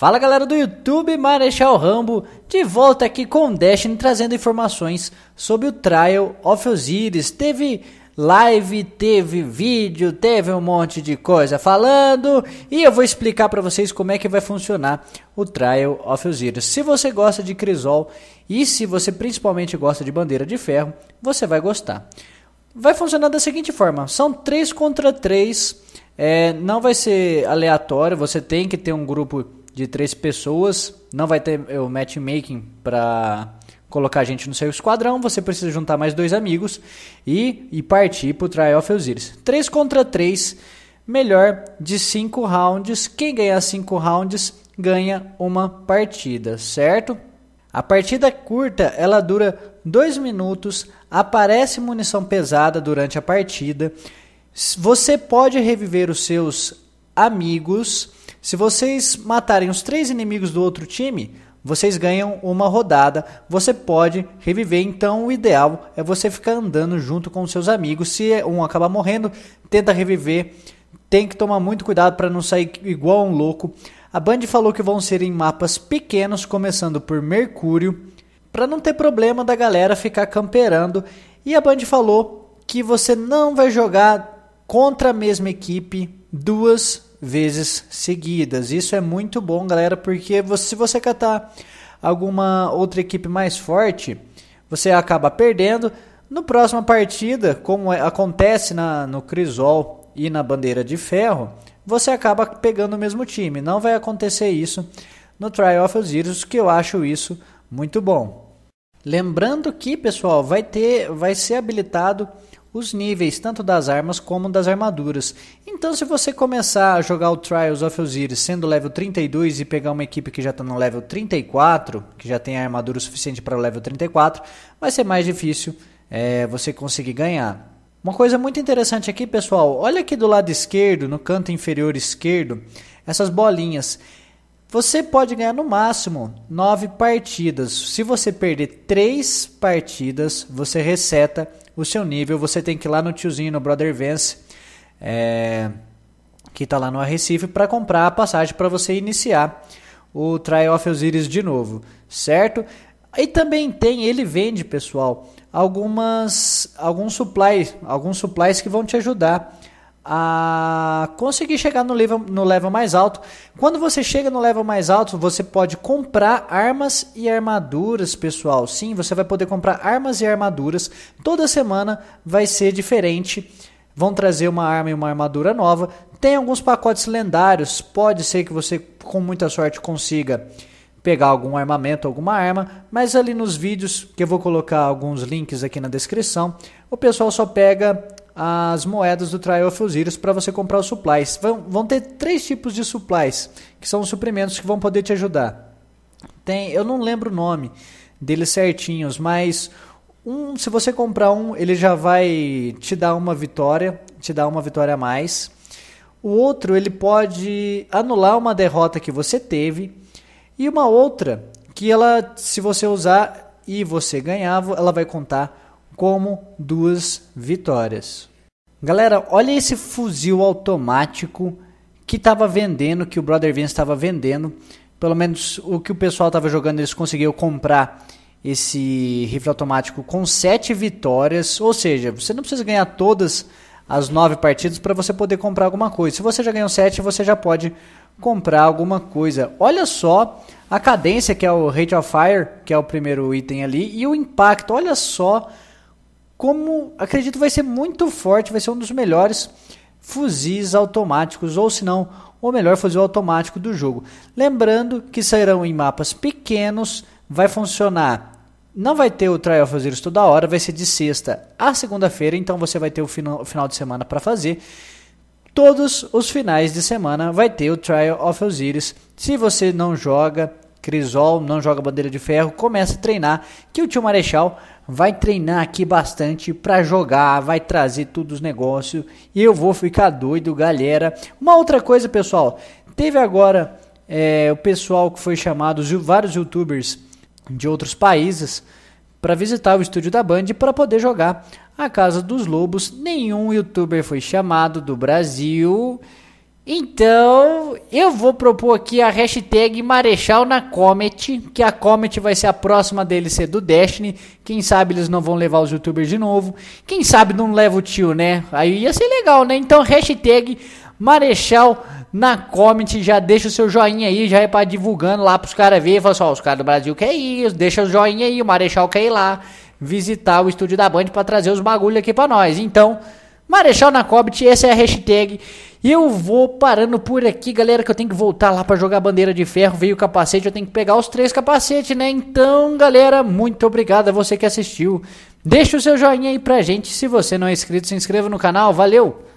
Fala galera do YouTube, Marechal Rambo, de volta aqui com o Destiny trazendo informações sobre o Trial of Osiris. Teve live, teve vídeo, teve um monte de coisa falando e eu vou explicar para vocês como é que vai funcionar o Trial of Osiris. Se você gosta de Crisol e se você principalmente gosta de Bandeira de Ferro, você vai gostar. Vai funcionar da seguinte forma: são 3 contra 3, é, não vai ser aleatório, você tem que ter um grupo de três pessoas. Não vai ter é, o matchmaking para colocar a gente no seu esquadrão. Você precisa juntar mais dois amigos e, e partir para o Trial of Osiris. três contra três melhor de cinco rounds. Quem ganhar cinco rounds ganha uma partida, certo? A partida curta, ela dura dois minutos, aparece munição pesada durante a partida. Você pode reviver os seus amigos se vocês matarem os três inimigos do outro time, vocês ganham uma rodada, você pode reviver. Então, o ideal é você ficar andando junto com seus amigos. Se um acabar morrendo, tenta reviver. Tem que tomar muito cuidado para não sair igual um louco. A Band falou que vão ser em mapas pequenos, começando por Mercúrio, para não ter problema da galera ficar camperando. E a Band falou que você não vai jogar contra a mesma equipe duas vezes seguidas. Isso é muito bom, galera, porque você, se você catar alguma outra equipe mais forte, você acaba perdendo. No próxima partida, como é, acontece na, no Crisol e na Bandeira de Ferro, você acaba pegando o mesmo time. Não vai acontecer isso no Trial of Osiris, que eu acho isso muito bom. Lembrando que, pessoal, vai ter, vai ser habilitado os níveis tanto das armas como das armaduras. Então, se você começar a jogar o Trials of Osiris sendo level 32 e pegar uma equipe que já está no level 34, que já tem a armadura suficiente para o level 34, vai ser mais difícil é, você conseguir ganhar. Uma coisa muito interessante aqui, pessoal, olha aqui do lado esquerdo, no canto inferior esquerdo, essas bolinhas. Você pode ganhar no máximo nove partidas. Se você perder três partidas, você reseta o seu nível. Você tem que ir lá no tiozinho, no Brother Vance, é, que está lá no Arrecife, para comprar a passagem para você iniciar o Trial of Osiris de novo, certo? E também tem, ele vende, pessoal, algumas alguns supplies, alguns supplies que vão te ajudar a conseguir chegar no level, no level mais alto. Quando você chega no level mais alto, você pode comprar armas e armaduras, pessoal. Sim, você vai poder comprar armas e armaduras. Toda semana vai ser diferente. Vão trazer uma arma e uma armadura nova. Tem alguns pacotes lendários. Pode ser que você, com muita sorte, consiga pegar algum armamento, alguma arma, mas ali nos vídeos, que eu vou colocar alguns links aqui na descrição, o pessoal só pega as moedas do Trial of Osiris para você comprar os supplies. Vão, vão ter três tipos de supplies, que são os suprimentos que vão poder te ajudar. Tem, eu não lembro o nome deles certinhos, mas um, se você comprar um, ele já vai te dar uma vitória, te dar uma vitória a mais. O outro, ele pode anular uma derrota que você teve. E uma outra, que ela, se você usar e você ganhar, ela vai contar como duas vitórias. Galera, olha esse fuzil automático que estava vendendo, que o Brother Vince estava vendendo. Pelo menos o que o pessoal estava jogando, eles conseguiram comprar esse rifle automático com 7 vitórias. Ou seja, você não precisa ganhar todas as 9 partidas para você poder comprar alguma coisa. Se você já ganhou 7, você já pode comprar alguma coisa. Olha só a cadência, que é o Rate of Fire, que é o primeiro item ali, e o impacto. Olha só como acredito vai ser muito forte, vai ser um dos melhores fuzis automáticos, ou se não, o melhor fuzil automático do jogo. Lembrando que sairão em mapas pequenos, vai funcionar. Não vai ter o Trial Fuzileiros toda hora, vai ser de sexta a segunda-feira, então você vai ter o final, final de semana para fazer. Todos os finais de semana vai ter o Trial of Osiris. Se você não joga Crisol, não joga Bandeira de Ferro, começa a treinar que o tio Marechal vai treinar aqui bastante para jogar, vai trazer todos os negócios. E eu vou ficar doido, galera. Uma outra coisa, pessoal, teve agora é, o pessoal que foi chamado, vários youtubers de outros países, para visitar o estúdio da Band para poder jogar a Casa dos Lobos. Nenhum youtuber foi chamado do Brasil. Então, eu vou propor aqui a hashtag Marechal na Comet, que a Comet vai ser a próxima DLC do Destiny. Quem sabe eles não vão levar os youtubers de novo. Quem sabe não leva o tio, né? Aí ia ser legal, né? Então, hashtag Marechal na Comet, já deixa o seu joinha aí, já é pra divulgando lá pros caras verem. Fala só, assim, os caras do Brasil querem isso, deixa o joinha aí, o Marechal quer ir lá visitar o estúdio da Band para trazer os bagulho aqui para nós. Então... Marechal Nacobit, essa é a hashtag. Eu vou parando por aqui, galera, que eu tenho que voltar lá para jogar a bandeira de ferro. Veio o capacete, eu tenho que pegar os três capacetes, né? Então, galera, muito obrigado a você que assistiu. Deixa o seu joinha aí pra gente. Se você não é inscrito, se inscreva no canal. Valeu!